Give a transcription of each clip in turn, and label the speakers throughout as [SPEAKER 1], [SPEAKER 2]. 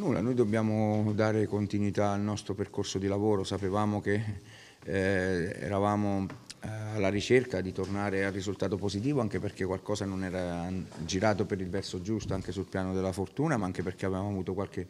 [SPEAKER 1] nulla, noi dobbiamo dare continuità al nostro percorso di lavoro, sapevamo che eh, eravamo eh, alla ricerca di tornare al risultato positivo anche perché qualcosa non era girato per il verso giusto anche sul piano della fortuna ma anche perché avevamo avuto qualche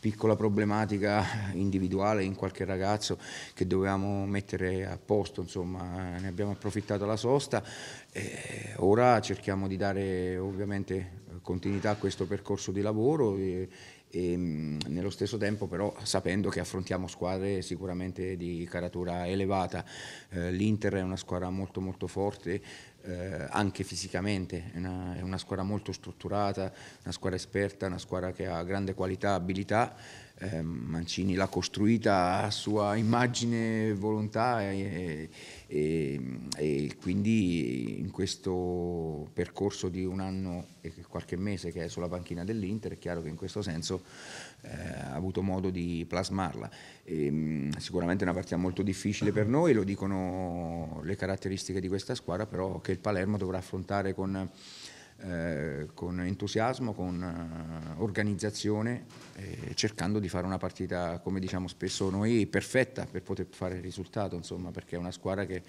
[SPEAKER 1] piccola problematica individuale in qualche ragazzo che dovevamo mettere a posto insomma ne abbiamo approfittato la sosta e ora cerchiamo di dare ovviamente continuità a questo percorso di lavoro e, e, ehm, nello stesso tempo però sapendo che affrontiamo squadre sicuramente di caratura elevata, eh, l'Inter è una squadra molto molto forte eh, anche fisicamente, è una, è una, squadra molto strutturata, una squadra esperta, una squadra che ha grande qualità, e abilità, eh, Mancini l'ha costruita a sua immagine, volontà e, e, e quindi in questo percorso di un anno e qualche mese che è sulla panchina dell'Inter è chiaro che in questo senso avuto, eh, avuto modo di plasmarla. E, ehm, sicuramente è una partita molto difficile per noi, lo dicono le caratteristiche di questa squadra, però che il Palermo dovrà affrontare con, eh, con entusiasmo, con uh, organizzazione, eh, cercando di fare una partita, come diciamo spesso noi, perfetta per poter fare il risultato, insomma, perché è una squadra che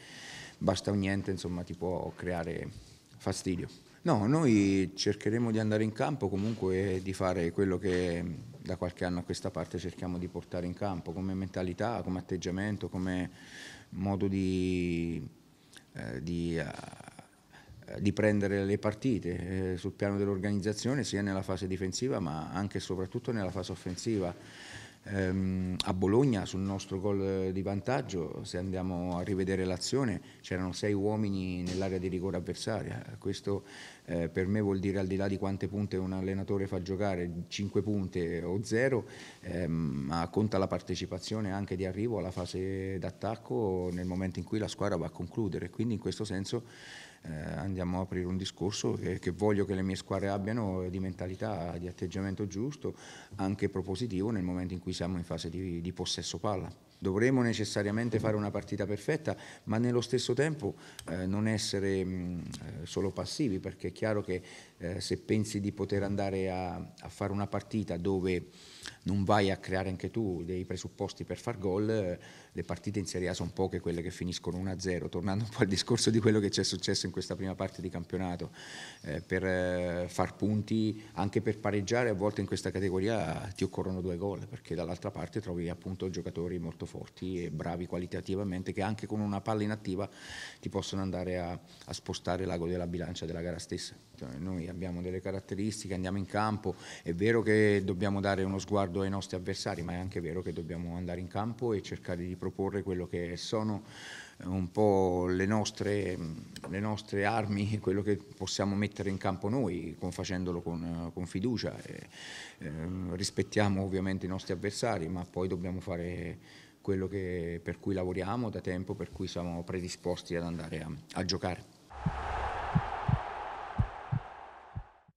[SPEAKER 1] basta o niente insomma, ti può creare fastidio. No, noi cercheremo di andare in campo comunque di fare quello che da qualche anno a questa parte cerchiamo di portare in campo come mentalità, come atteggiamento, come modo di, eh, di, eh, di prendere le partite eh, sul piano dell'organizzazione sia nella fase difensiva ma anche e soprattutto nella fase offensiva ehm, a Bologna sul nostro gol di vantaggio, se andiamo a rivedere l'azione, c'erano sei uomini nell'area di rigore avversaria. Questo eh, per me vuol dire al di là di quante punte un allenatore fa giocare, 5 punte o 0, ehm, ma conta la partecipazione anche di arrivo alla fase d'attacco nel momento in cui la squadra va a concludere. Quindi in questo senso eh, andiamo a aprire un discorso che, che, voglio che le mie squadre abbiano eh, di mentalità, di atteggiamento giusto, anche propositivo nel momento in cui siamo in fase di, di possesso palla dovremo necessariamente fare una partita perfetta, ma nello stesso tempo eh, non essere mh, mm, eh, solo passivi, perché è chiaro che eh, se pensi di poter andare a, a, fare una partita dove non vai a creare anche tu dei presupposti per far gol, eh, le partite in Serie A sono poche quelle che finiscono 1-0, tornando un po' al discorso di quello che ci è successo in questa prima parte di campionato, eh, per eh, far punti, anche per pareggiare a volte in questa categoria ti occorrono due gol, perché dall'altra parte trovi appunto giocatori molto forti forti e bravi qualitativamente che anche con una palla inattiva ti possono andare a, a spostare l'ago della bilancia della gara stessa. Certo, eh, noi abbiamo delle caratteristiche, andiamo in campo, è vero che dobbiamo dare uno sguardo ai nostri avversari, ma è anche vero che dobbiamo andare in campo e cercare di proporre quello che sono eh, un po' le nostre, le nostre armi, quello che possiamo mettere in campo noi, con, facendolo eh, con, con fiducia. E, eh, rispettiamo ovviamente i nostri avversari, ma poi dobbiamo fare quello che, per cui lavoriamo da tempo, per cui siamo predisposti ad andare a, a giocare.